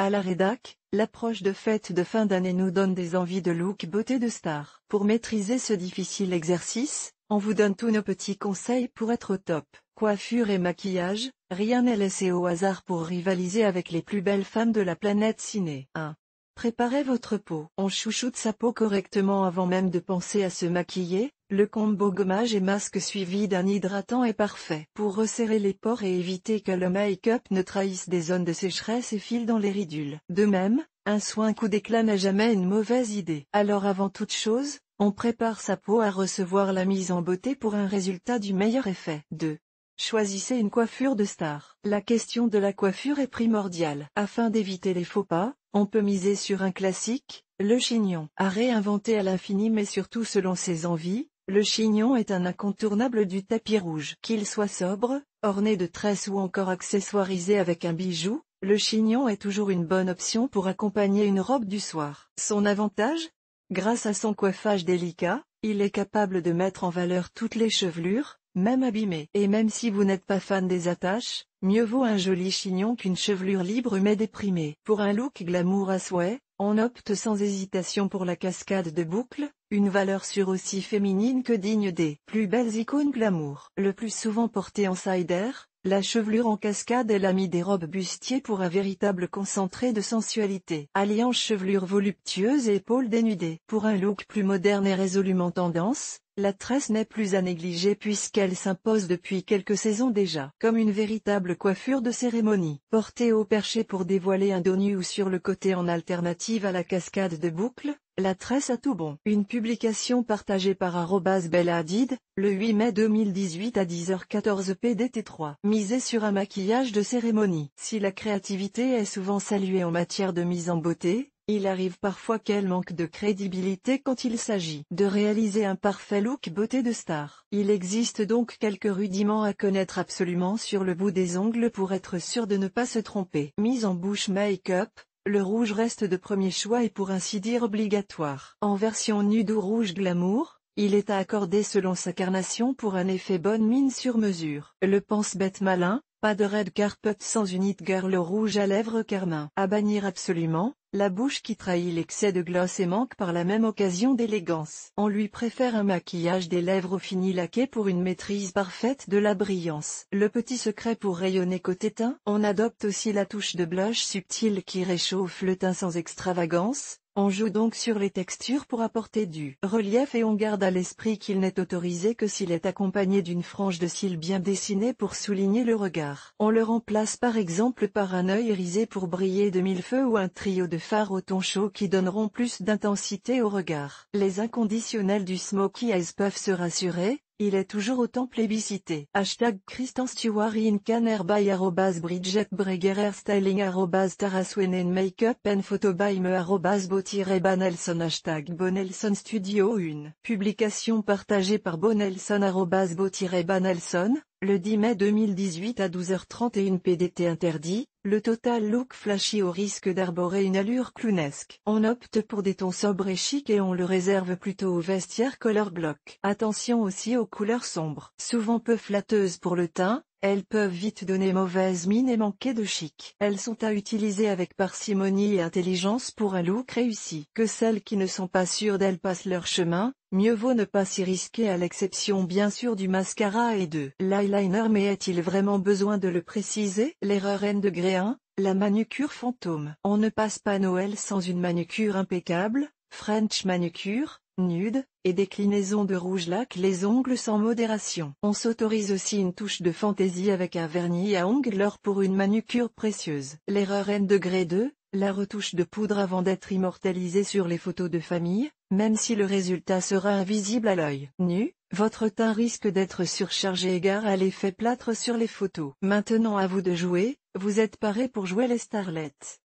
À la rédac, l'approche de fête de fin d'année nous donne des envies de look beauté de star. Pour maîtriser ce difficile exercice, on vous donne tous nos petits conseils pour être au top. Coiffure et maquillage, rien n'est laissé au hasard pour rivaliser avec les plus belles femmes de la planète ciné. 1. Préparez votre peau. On chouchoute sa peau correctement avant même de penser à se maquiller. Le combo gommage et masque suivi d'un hydratant est parfait. Pour resserrer les pores et éviter que le make-up ne trahisse des zones de sécheresse et file dans les ridules. De même, un soin coup d'éclat n'a jamais une mauvaise idée. Alors avant toute chose, on prépare sa peau à recevoir la mise en beauté pour un résultat du meilleur effet. 2. Choisissez une coiffure de star. La question de la coiffure est primordiale. Afin d'éviter les faux pas, on peut miser sur un classique, le chignon. À réinventer à l'infini mais surtout selon ses envies, le chignon est un incontournable du tapis rouge. Qu'il soit sobre, orné de tresses ou encore accessoirisé avec un bijou, le chignon est toujours une bonne option pour accompagner une robe du soir. Son avantage Grâce à son coiffage délicat, il est capable de mettre en valeur toutes les chevelures, même abîmée. Et même si vous n'êtes pas fan des attaches, mieux vaut un joli chignon qu'une chevelure libre mais déprimée. Pour un look glamour à souhait, on opte sans hésitation pour la cascade de boucles, une valeur sûre aussi féminine que digne des plus belles icônes glamour. Le plus souvent porté en air, la chevelure en cascade est l'ami des robes bustiers pour un véritable concentré de sensualité. Alliant chevelure voluptueuse et épaules dénudées. Pour un look plus moderne et résolument tendance, la tresse n'est plus à négliger puisqu'elle s'impose depuis quelques saisons déjà, comme une véritable coiffure de cérémonie, portée au perché pour dévoiler un dos ou sur le côté en alternative à la cascade de boucles, la tresse a tout bon. Une publication partagée par arrobas le 8 mai 2018 à 10h14 PDT3. Misée sur un maquillage de cérémonie. Si la créativité est souvent saluée en matière de mise en beauté, il arrive parfois qu'elle manque de crédibilité quand il s'agit de réaliser un parfait look beauté de star. Il existe donc quelques rudiments à connaître absolument sur le bout des ongles pour être sûr de ne pas se tromper. Mise en bouche make-up, le rouge reste de premier choix et pour ainsi dire obligatoire. En version nude ou rouge glamour, il est à accorder selon sa carnation pour un effet bonne mine sur mesure. Le pense-bête malin, pas de red carpet sans une it girl rouge à lèvres carmin. À bannir absolument, la bouche qui trahit l'excès de gloss et manque par la même occasion d'élégance. On lui préfère un maquillage des lèvres au fini laqué pour une maîtrise parfaite de la brillance. Le petit secret pour rayonner côté teint, on adopte aussi la touche de blush subtile qui réchauffe le teint sans extravagance, on joue donc sur les textures pour apporter du relief et on garde à l'esprit qu'il n'est autorisé que s'il est accompagné d'une frange de cils bien dessinée pour souligner le regard. On le remplace par exemple par un œil irisé pour briller de mille feux ou un trio de phares au ton chaud qui donneront plus d'intensité au regard. Les inconditionnels du Smoky eyes peuvent se rassurer, il est toujours autant plébiscité. Hashtag Kristen Stewart in Canner by arrobas Bridget Breger Styling arrobas Makeup and Photo by me arrobas hashtag Bonelson Studio 1. Publication partagée par Bonelson arrobas banelson le 10 mai 2018 à 12h31 PDT interdit, le total look flashy au risque d'arborer une allure clownesque. On opte pour des tons sobres et chic et on le réserve plutôt aux vestiaires color block. Attention aussi aux couleurs sombres, souvent peu flatteuses pour le teint, elles peuvent vite donner mauvaise mine et manquer de chic. Elles sont à utiliser avec parcimonie et intelligence pour un look réussi. Que celles qui ne sont pas sûres d'elles passent leur chemin, mieux vaut ne pas s'y risquer à l'exception bien sûr du mascara et de l'eyeliner mais est-il vraiment besoin de le préciser L'erreur N de 1, la manucure fantôme. On ne passe pas Noël sans une manucure impeccable, French manucure, nude, et déclinaison de rouge lac les ongles sans modération. On s'autorise aussi une touche de fantaisie avec un vernis à ongles l'or pour une manucure précieuse. L'erreur N degré 2, la retouche de poudre avant d'être immortalisée sur les photos de famille, même si le résultat sera invisible à l'œil. Nu, votre teint risque d'être surchargé égard à l'effet plâtre sur les photos. Maintenant à vous de jouer, vous êtes paré pour jouer les starlettes.